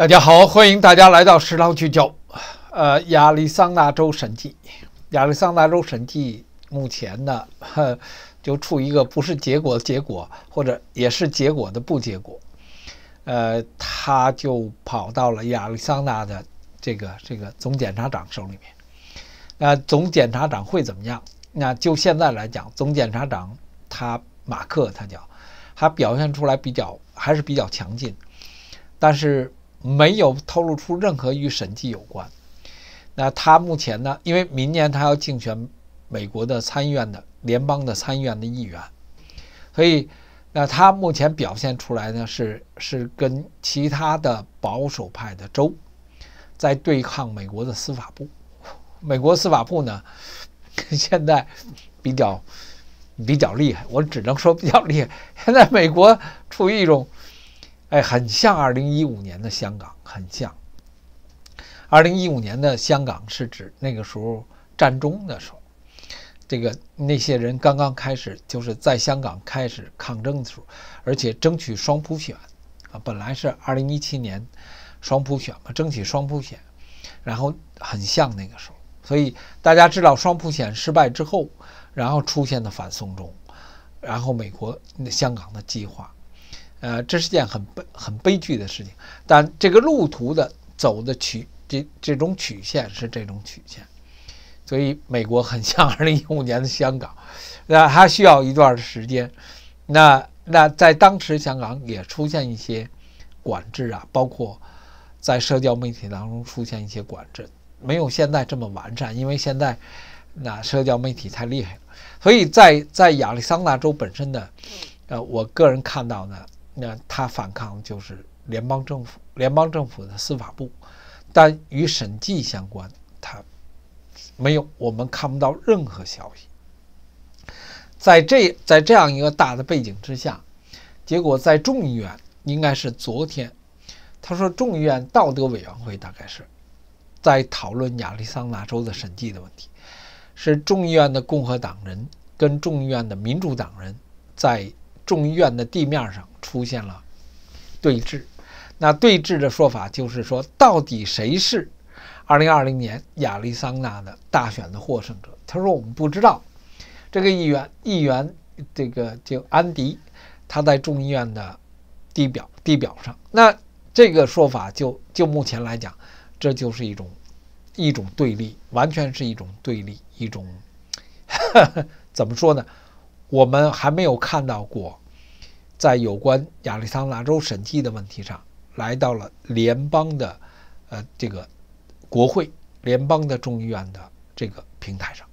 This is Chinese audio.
大家好，欢迎大家来到《时事聚焦》。呃，亚利桑那州审计，亚利桑那州审计目前呢，就于一个不是结果的结果，或者也是结果的不结果。呃，他就跑到了亚利桑那的这个这个总检察长手里面。那总检察长会怎么样？那就现在来讲，总检察长他马克他叫，他表现出来比较还是比较强劲，但是。没有透露出任何与审计有关。那他目前呢？因为明年他要竞选美国的参议院的联邦的参议院的议员，所以，那他目前表现出来呢是是跟其他的保守派的州在对抗美国的司法部。美国司法部呢 现在比较比较厉害，我只能说比较厉害。现在美国处于一种。哎，很像2015年的香港，很像。2015年的香港是指那个时候战中的时候，这个那些人刚刚开始就是在香港开始抗争的时候，而且争取双普选，啊，本来是2017年双普选嘛，争取双普选，然后很像那个时候，所以大家知道双普选失败之后，然后出现的反送中，然后美国香港的计划。呃，这是件很悲很悲剧的事情，但这个路途的走的曲这这种曲线是这种曲线，所以美国很像 二零一五年的香港，那还需要一段的时间，那那在当时香港也出现一些管制啊，包括在社交媒体当中出现一些管制，没有现在这么完善，因为现在那社交媒体太厉害了，所以在在亚利桑那州本身的，呃，我个人看到呢。那他反抗就是联邦政府，联邦政府的司法部，但与审计相关，他没有，我们看不到任何消息。在这在这样一个大的背景之下，结果在众议院应该是昨天，他说众议院道德委员会大概是在讨论亚利桑那州的审计的问题，是众议院的共和党人跟众议院的民主党人在众议院的地面上。出现了对峙，那对峙的说法就是说，到底谁是2020年亚利桑那的大选的获胜者？他说我们不知道。这个议员议员这个就安迪，他在众议院的地表地表上。那这个说法就就目前来讲，这就是一种一种对立，完全是一种对立，一种 怎么说呢？我们还没有看到过。在有关亚利桑那州审计的问题上，来到了联邦的，呃，这个国会、联邦的众议院的这个平台上。